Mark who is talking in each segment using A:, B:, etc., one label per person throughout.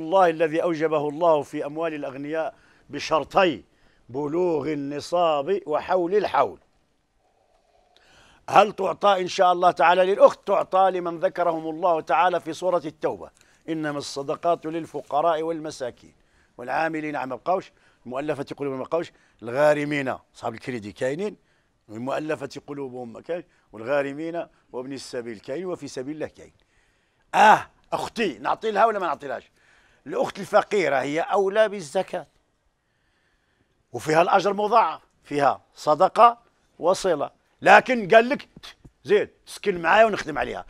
A: الله الذي أوجبه الله في أموال الأغنياء بشرطي بلوغ النصاب وحول الحول هل تعطى إن شاء الله تعالى للأخت تعطى لمن ذكرهم الله تعالى في سورة التوبة إنما الصدقات للفقراء والمساكين والعاملين عم القوش المؤلفة قلوبهم القوش الغارمين أصحاب الكريدي كاينين والمؤلفة قلوبهم كاين والغارمين وابن السبيل كاين وفي سبيل الله كاين آه أختي نعطي لها ولا ما نعطي لهاش الأخت الفقيرة هي أولى بالزكاة وفيها الأجر مضاعف فيها صدقة وصلة لكن قال لك زيد سكن معايا ونخدم عليها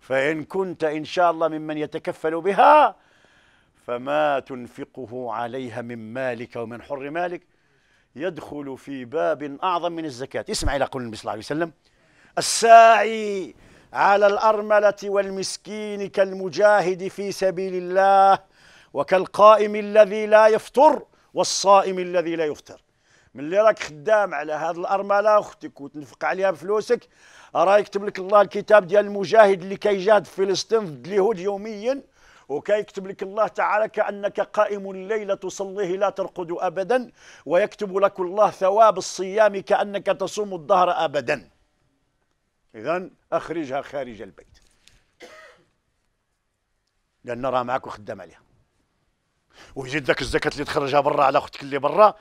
A: فإن كنت إن شاء الله ممن يتكفل بها فما تنفقه عليها من مالك ومن حر مالك يدخل في باب أعظم من الزكاة اسمع إلى قول النبي صلى الله عليه وسلم الساعي على الأرملة والمسكين كالمجاهد في سبيل الله وكالقائم الذي لا يفطر والصائم الذي لا يفطر ملي راك خدام على هذه الارمله اختك وتنفق عليها بفلوسك راه يكتب لك الله الكتاب ديال المجاهد اللي كيجاهد في فلسطين ضد اليهود يوميا وكيكتب لك الله تعالى كأنك قائم الليل تصليه لا ترقد أبدا ويكتب لك الله ثواب الصيام كأنك تصوم الظهر أبدا إذا أخرجها خارج البيت لأن راه معك وخدام عليها ويزيد ذاك الزكاه اللي تخرجها برا على اختك اللي برا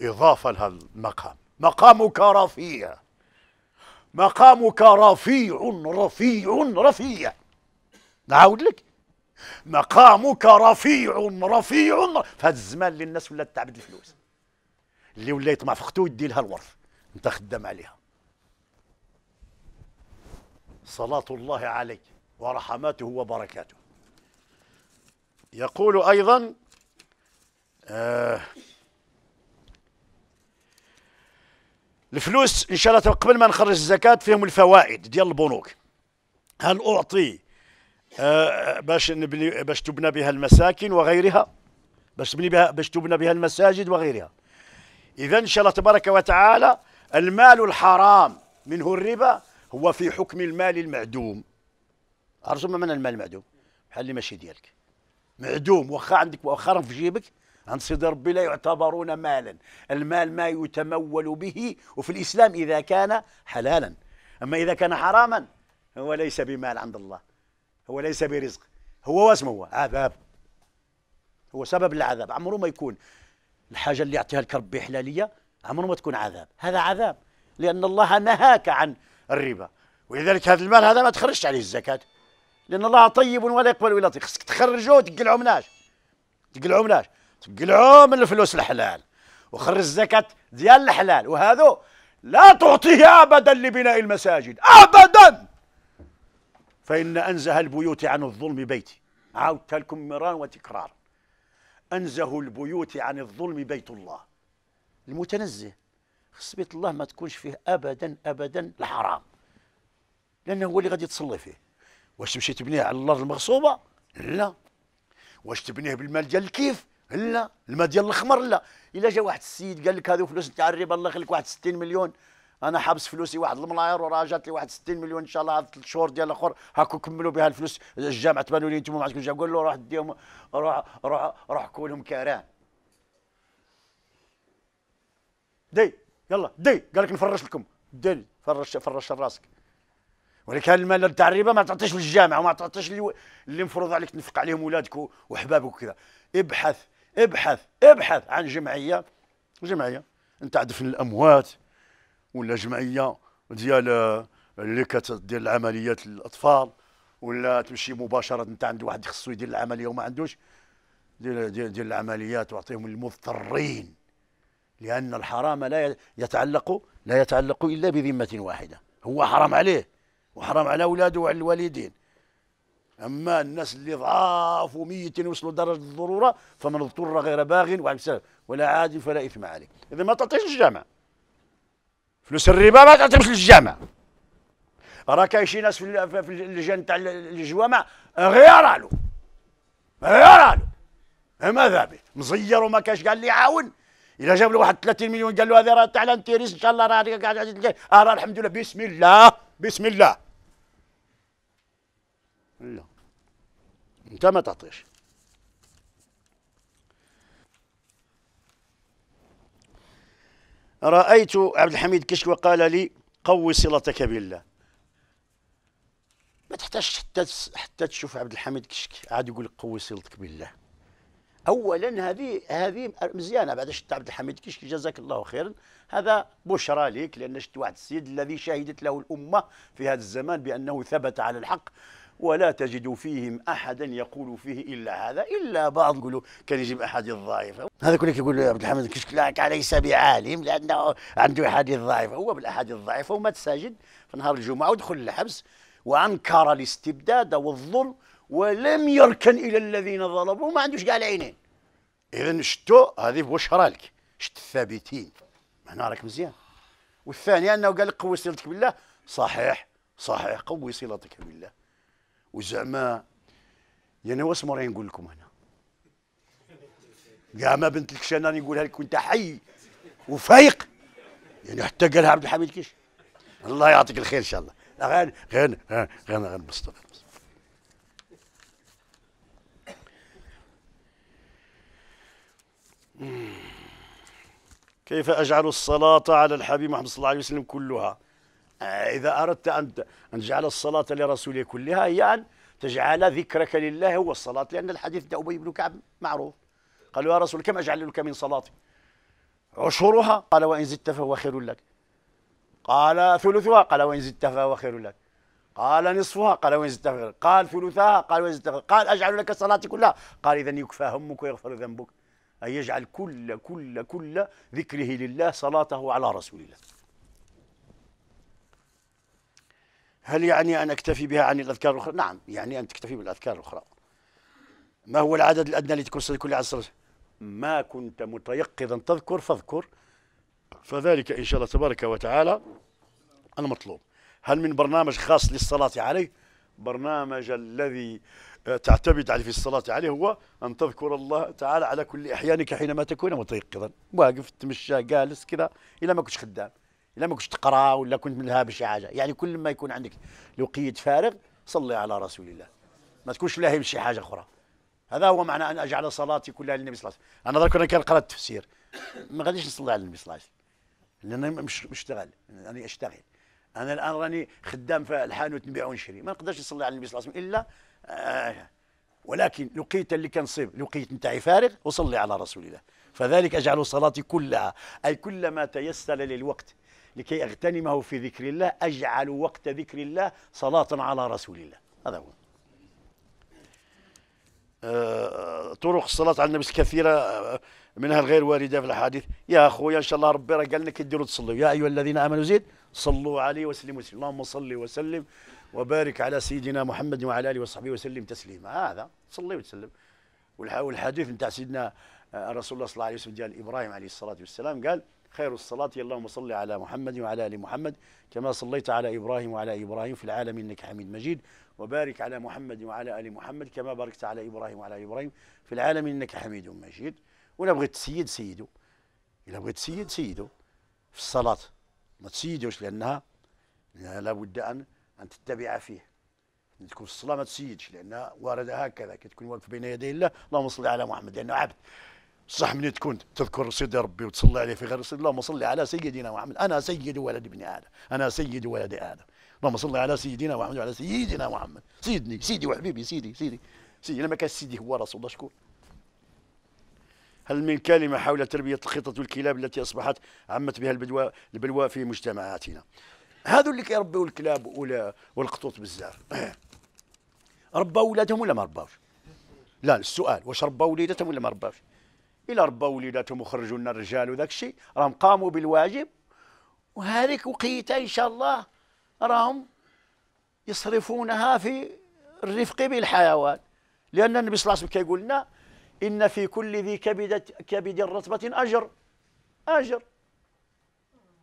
A: اضافه لها المقام مقامك رفيع مقامك رفيع رفيع رفيع نعاود لك مقامك رفيع رفيع في هذا الزمان اللي الناس ولات تعبد الفلوس اللي ولا يطمع في اختو يدي لها الورث انت خدام عليها صلاة الله عليه ورحماته وبركاته يقول أيضا آه الفلوس ان شاء الله قبل ما نخرج الزكاه فيهم الفوائد ديال البنوك هل اعطي آه باش نبني باش تبنى بها المساكن وغيرها باش تبني بها باش تبنى بها المساجد وغيرها اذا ان شاء الله تبارك وتعالى المال الحرام منه الربا هو في حكم المال المعدوم عرفتوا ما معنى المال المعدوم بحال اللي ماشي ديالك معدوم واخا عندك واخا في جيبك عن صدر ربي لا يعتبرون مالا المال ما يتمول به وفي الإسلام إذا كان حلالا أما إذا كان حراما هو ليس بمال عند الله هو ليس برزق هو واسمه هو عذاب هو سبب العذاب عمره ما يكون الحاجة اللي يعطيها لك ربي حلالية عمره ما تكون عذاب هذا عذاب لأن الله نهاك عن الربا ولذلك هذا المال هذا ما تخرجش عليه الزكاة لأن الله طيب ولا يقبل ولا يطيق خصك تخرجه وتقلعه مناش تقلعه مناش تقلعوا من الفلوس الحلال وخرج الزكاة ديال الحلال وهذا لا تعطيه أبدا لبناء المساجد أبدا فإن أنزه البيوت عن الظلم بيتي عاودت لكم مران وتكرار أنزه البيوت عن الظلم بيت الله المتنزه خص بيت الله ما تكونش فيه أبدا أبدا الحرام لأنه هو اللي غادي تصلي فيه واش تمشي تبنيه على الأرض المغصوبة لا واش تبنيه بالمال ديال الكيف لا الماء ديال الخمر لا الا جا واحد السيد قال لك هذو فلوس نتاع الربا الله يخليك واحد 60 مليون انا حابس فلوسي واحد الملاير وراه جات لي واحد 60 مليون ان شاء الله هاد ثلاث شهور ديال الاخر هاكو كملوا بها الفلوس الجامعه تبانوا لي انتم ما عندكمش قول له روح ديهم روح روح روح كولهم كاران دي يلا دي قال لك نفرش لكم دي فرش فرش راسك ولكن المال تاع الربا ما تعطيش للجامعه وما تعطيش اللي المفروض عليك تنفق عليهم ولادك وحبابك وكذا ابحث ابحث ابحث عن جمعيه جمعيه نتاع دفن الاموات ولا جمعيه ديال اللي كتدير العمليات للاطفال ولا تمشي مباشره نتاع عند واحد خصو يدير العمليه وما عندوش ديال ديال دي العمليات واعطيهم المضطرين لان الحرام لا يتعلق لا يتعلق الا بذمه واحده هو حرام عليه وحرام على اولاده وعلى الوالدين اما الناس اللي ضعاف وميتين وصلوا درجه الضروره فمن اضطر غير باغ ولا عاد فلا اثم عليه اذا ما تعطيش للجامع فلوس الربا ما تعطيش للجامع راه كاين شي ناس في اللجان تاع الجوامع غير قالوا غير قالوا ماذا به مزير وما كاش قال لي عاون الا جاب له واحد 30 مليون قال له هذه راه تاع لانتيريس ان شاء الله راه قاعد راه الحمد لله بسم الله بسم الله لا انت ما تعطيش رأيت عبد الحميد كشك وقال لي قوي صلتك بالله ما تحتاجش حتى حتى تشوف عبد الحميد كشك عاد يقول لك قوي صلتك بالله اولا هذه هذه مزيانه بعد شفت عبد الحميد كشك جزاك الله خيرا هذا بشرى لك لان شفت واحد السيد الذي شهدت له الامه في هذا الزمان بانه ثبت على الحق ولا تجد فيهم أحدا يقول فيه إلا هذا إلا بعض يقولوا كان يجيب احاديث ضعيفه هذا كله يقول عبد الحميد كشكلاك ليس بعالم لأنه عنده أحاديث ضعيفة هو بالأحاديث الضعيفة ومات ساجد في نهار الجمعة ودخل الحبس وأنكر الاستبداد والظلم ولم يركن إلى الذين ظلموا ما عندوش كاع العينين إذا شتو هذه واش رالك شت الثابتين هنا راك مزيان والثاني أنه قال قوي صلتك بالله صحيح صحيح قوي صلتك بالله وزعما يعني واش مرة نقول لكم انا يا ما بنت انا راني نقولها لك وانت حي وفايق يعني حتى قالها عبد الحميد كيش الله يعطيك الخير ان شاء الله غير غير غير غنبسطوا كيف أجعل الصلاة على الحبيب محمد صلى الله عليه وسلم كلها إذا أردت أن أن تجعل الصلاة لرسوله كلها هي أن تجعل ذكرك لله هو الصلاة لأن الحديث أبي بن كعب معروف قالوا يا رسول كم أجعل لك من صلاتي عشرها قال وإن زدت فهو خير لك قال ثلثها قال وإن زدت فهو خير لك قال نصفها قال وإن زدت فهو قال ثلثها قال وإن زدت فهو قال أجعل لك صلاتي كلها قال إذا يكفى همك ويغفر ذنبك أن يجعل كل كل كل ذكره لله صلاته على رسول الله هل يعني أن أكتفي بها عن الأذكار الأخرى؟ نعم يعني أن تكتفي بالأذكار الأخرى ما هو العدد الأدنى لتكون صلاة كل عصر؟ ما كنت متيقظا تذكر فاذكر فذلك إن شاء الله تبارك وتعالى المطلوب هل من برنامج خاص للصلاة عليه؟ برنامج الذي تعتمد عليه في الصلاة عليه هو أن تذكر الله تعالى على كل أحيانك حينما تكون متيقظا واقف تمشى جالس كذا إلى ما كنتش خدام الا ما كنتش تقرا ولا كنت ملها بشي حاجه يعني كل ما يكون عندك الوقيت فارغ صلي على رسول الله ما تكونش لاهي بشي حاجه اخرى هذا هو معنى ان اجعل صلاتي كلها للنبي صلى الله عليه وسلم انا درك انا كنقرا التفسير ما غاديش نصلي على النبي صلى الله عليه وسلم لان مش مشتغل راني اشتغل انا الان راني خدام في الحانوت نبيع ونشري ما نقدرش نصلي على النبي صلى الله عليه وسلم الا آه ولكن لقيت اللي كنصيب لقيت نتاعي فارغ وصلي على رسول الله فذلك اجعل صلاتي كلها اي كلما تيسر لي الوقت لكي أغتنمه في ذكر الله أجعل وقت ذكر الله صلاة على رسول الله هذا هو آه، طرق الصلاة على النبي كثيرة آه، منها الغير واردة في الأحاديث يا أخويا إن شاء الله ربي رأى قال لك تديروا تصلوا يا أيها الذين آمنوا زيد صلوا عليه وسلموا وسلم. اللهم صل وسلم وبارك على سيدنا محمد وعلى آله وصحبه وسلم تسليما آه، هذا صلي وسلم والحديث نتاع سيدنا رسول الله صلى الله عليه وسلم ديال إبراهيم عليه الصلاة والسلام قال خير الصلاة اللهم صل على محمد وعلى آل محمد كما صليت على إبراهيم وعلى إبراهيم في العالم إنك حميد مجيد وبارك على محمد وعلى آل محمد كما باركت على إبراهيم وعلى إبراهيم في العالم إنك حميد مجيد ولا بغيت تسيد سيده إلا بغيت تسيد سيده في الصلاة ما تسيدوش لأنها لابد أن أن تتبع فيه تكون الصلاة ما تسيدش لأنها واردة هكذا كي تكون واقف بين يدي الله اللهم صل على محمد لأنه عبد صح من تكون تذكر سيدي ربي وتصلي عليه في غير اللهم صل على سيدنا محمد انا سيد ولد ابن ادم انا سيد ولد ادم اللهم صل على سيدنا محمد وعلى سيدنا محمد سيدني سيدي وحبيبي سيدي سيدي سيدي لما كان سيدي هو رسول الله شكون هل من كلمة حول تربية الخطط والكلاب التي أصبحت عمت بها البلوى البلوى في مجتمعاتنا هذو اللي كيربيو الكلاب والقطوط بزاف ربوا ولادهم ولا ما رباوش لا السؤال واش ربوا وليداتهم ولا ما رباوش الى ربا وليداتهم وخرجوا لنا الرجال وذاك الشيء راهم قاموا بالواجب وهذيك وقيته ان شاء الله راهم يصرفونها في الرفق بالحيوان لان النبي صلى الله عليه وسلم كيقول لنا ان في كل ذي كبد كبد رطبه اجر اجر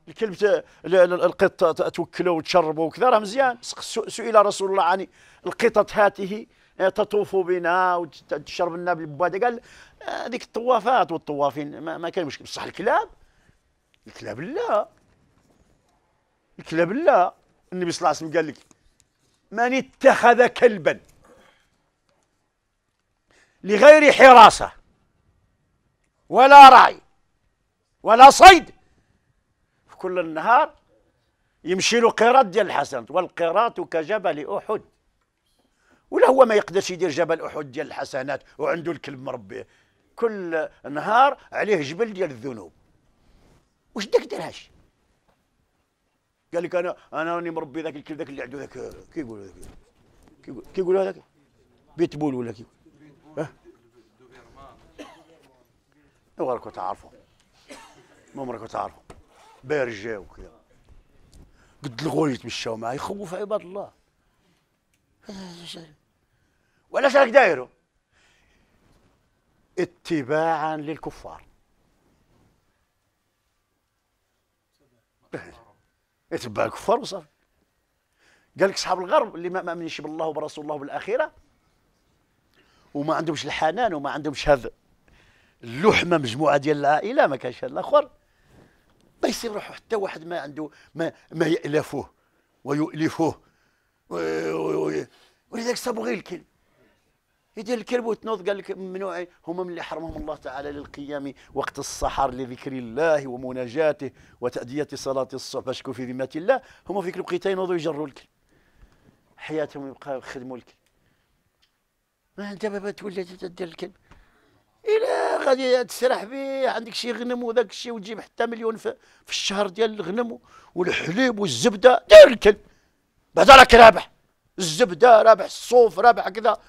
A: الكلب القط توكلوا وتشربوا وكذا راه مزيان سئل رسول الله عن القطط هاته إيه، تطوف بنا وتشرب لنا بالبواده قال آه، هذيك الطوافات والطوافين ما, ما كان مشكل بصح الكلاب الكلاب لا الكلاب لا النبي صلى الله عليه وسلم قال لك من اتخذ كلبا لغير حراسه ولا رعي ولا صيد في كل النهار يمشي له قيراط ديال الحسنات والقيراط كجبل احد ولا هو ما يقدرش يدير جبل احد ديال الحسنات وعنده الكلب مربيه كل نهار عليه جبل ديال الذنوب واش داك دارهاش قال لك انا انا راني مربي ذاك الكلب ذاك اللي عنده ذاك كي ذاك كي يقولوا هذاك بيتبول ولا كي ها هو تعرفوا ما عمرك تعرفوا بارجا وكذا قد الغول يتمشاو معاه يخوف عباد الله ولا شرك دايره اتباعا للكفار اتباع الكفار وصافي قال لك اصحاب الغرب اللي ما مامنش بالله وبرسول الله وبالاخره وما عندهمش الحنان وما عندهمش هذا اللحمه مجموعه ديال العائله ما كانش هذا الاخر ما يصير روحه حتى واحد ما عنده ما ما يالفوه ويؤلفوه ولذلك صابوا غير الكلب يجي الكلب وتنوض قال لك ممنوع هم من اللي حرمهم الله تعالى للقيام وقت السحر لذكر الله ومناجاته وتأدية صلاة الصبح فاشكوا في ذمة الله هم فيك الوقيته ينوضوا يجروا الكلب حياتهم يبقى يخدموا الكلب ما انت بابا تولي تدير الكلب الى غادي تسرح به عندك شي غنم وذاك الشيء وتجيب حتى مليون في, في الشهر ديال الغنم والحليب والزبده دير الكلب بعدا راك رابح الزبده رابح الصوف رابح كذا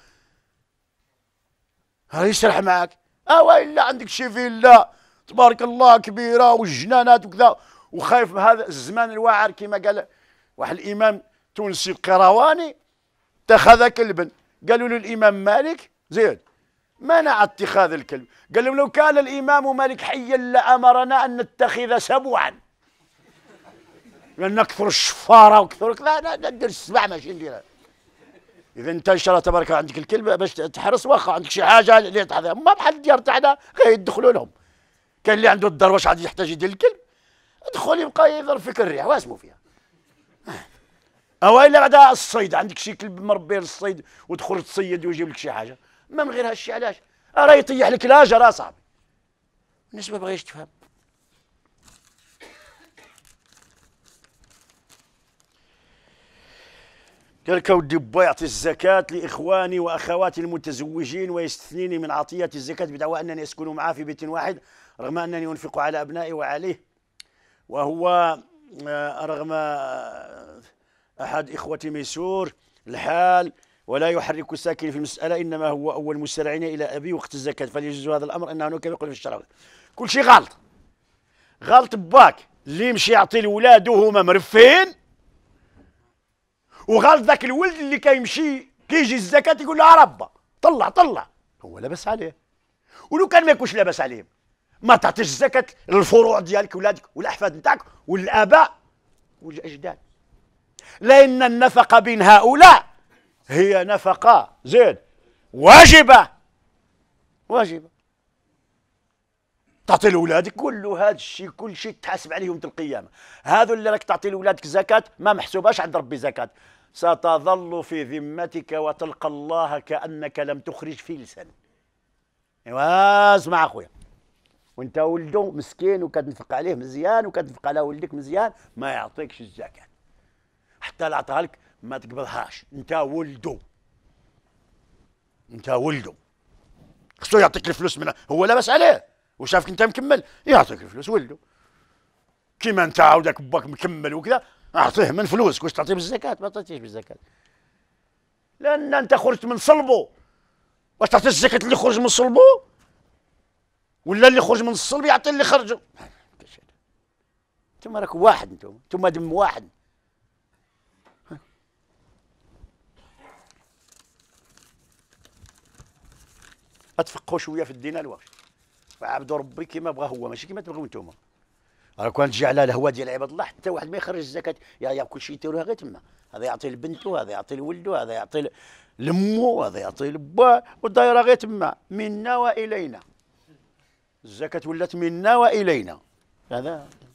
A: هل يسرح معاك اه والا عندك شي فيلا تبارك الله كبيره والجنانات وكذا وخايف هذا الزمان الواعر كما قال واحد الامام تونسي القرواني اتخذ كلبا قالوا له الامام مالك زيد منع اتخاذ الكلب قال لهم لو كان الامام مالك حيا لامرنا ان نتخذ سبوعا لان يعني كثر الشفاره وكثر كذا ندير السبع ماشي نديرها اذا انت ان شاء الله تبارك عندك الكلمه باش تحرس واخا عندك شي حاجه اللي تحضر ما بحال الديار تاعنا غير يدخلوا لهم كاين اللي عنده الدار واش عاد يحتاج يدير الكلب ادخل يبقى يضرب فيك الريح واسمو فيها أه. او الا بعدا الصيد عندك شي كلب مربي للصيد وتخرج تصيد ويجيب لك شي حاجه ما من غير هالشي علاش راه يطيح لك لاجه راه صعب الناس ما بغيش تفهم قال ودي با يعطي الزكاة لإخواني وأخواتي المتزوجين ويستثنيني من عطية الزكاة بدعوى أنني أسكن معه في بيت واحد رغم أنني أنفق على أبنائي وعليه وهو آه، رغم آه، أحد إخوتي ميسور الحال ولا يحرك الساكن في المسألة إنما هو أول مسرعين إلى أبي وقت الزكاة فليجوز هذا الأمر أنه كما يقول في الشرع كل شيء غلط غلط باك اللي يمشي يعطي لولاده هما مرفين وغلط ذاك الولد اللي كيمشي كيجي الزكاه يقول له ربا طلع طلع هو لاباس عليه ولو كان ما يكونش لاباس عليه ما تعطيش الزكاه للفروع ديالك ولادك والاحفاد نتاعك والاباء والاجداد لان النفقه بين هؤلاء هي نفقه زين واجبه واجبه تعطي لولادك كل هذا الشيء كل شيء تحاسب عليه يوم القيامه هذو اللي راك تعطي لولادك زكاه ما محسوباش عند ربي زكاه ستظل في ذمتك وتلقى الله كأنك لم تخرج فلسا اسمع أخويا وانت ولده مسكين وكتنفق عليه مزيان وكتنفق على ولدك مزيان ما يعطيكش الزكاة حتى لا عطاها لك ما تقبلهاش انت ولده انت ولده خصو يعطيك الفلوس من هو لاباس عليه وشافك انت مكمل يعطيك الفلوس ولده كيما انت عاودك باك مكمل وكذا اعطيه من فلوسك واش تعطيه بالزكاه ما تعطيش بالزكاه لان انت خرجت من صلبه واش تعطي الزكاه اللي خرج من صلبه ولا اللي خرج من الصلب يعطي اللي خرجوا انتم راكم واحد انتم انتم دم واحد اتفقوا شويه في الدين الواحد وعبدوا ربي كما بغى هو ماشي كما تبغوا انتم راه كون تجي على الهوى ديال عباد الله حتى واحد ما يخرج الزكاه يا كلشي يديروها غير تما هذا يعطي لبنته هذا يعطي لولده هذا يعطي لمو هذا يعطي لباه والدايره غير تما منا والينا الزكاه ولات منا والينا هذا